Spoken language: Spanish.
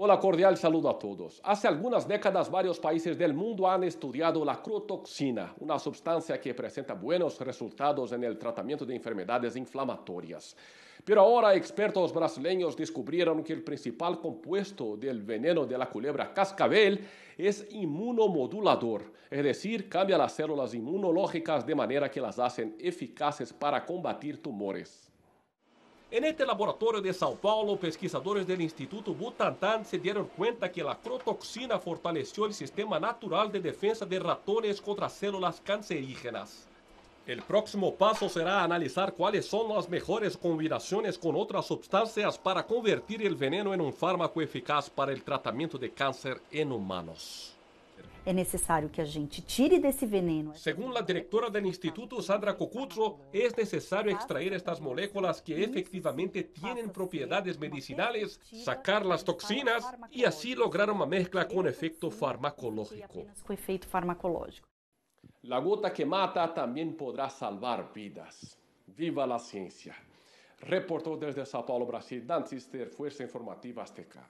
Hola, cordial saludo a todos. Hace algunas décadas varios países del mundo han estudiado la crotoxina, una sustancia que presenta buenos resultados en el tratamiento de enfermedades inflamatorias. Pero ahora expertos brasileños descubrieron que el principal compuesto del veneno de la culebra cascabel es inmunomodulador, es decir, cambia las células inmunológicas de manera que las hacen eficaces para combatir tumores. En este laboratorio de Sao Paulo, pesquisadores del Instituto Butantan se dieron cuenta que la crotoxina fortaleció el sistema natural de defensa de ratones contra células cancerígenas. El próximo paso será analizar cuáles son las mejores combinaciones con otras sustancias para convertir el veneno en un fármaco eficaz para el tratamiento de cáncer en humanos. Es necesario que a gente tire ese veneno. Según la directora del Instituto Sandra Cocutro, es necesario extraer estas moléculas que efectivamente tienen propiedades medicinales, sacar e las toxinas y así lograr una mezcla con efecto farmacológico. La gota que mata también podrá salvar vidas. Viva la ciencia. Reportó desde Sao Paulo, Brasil, sister Fuerza Informativa Azteca.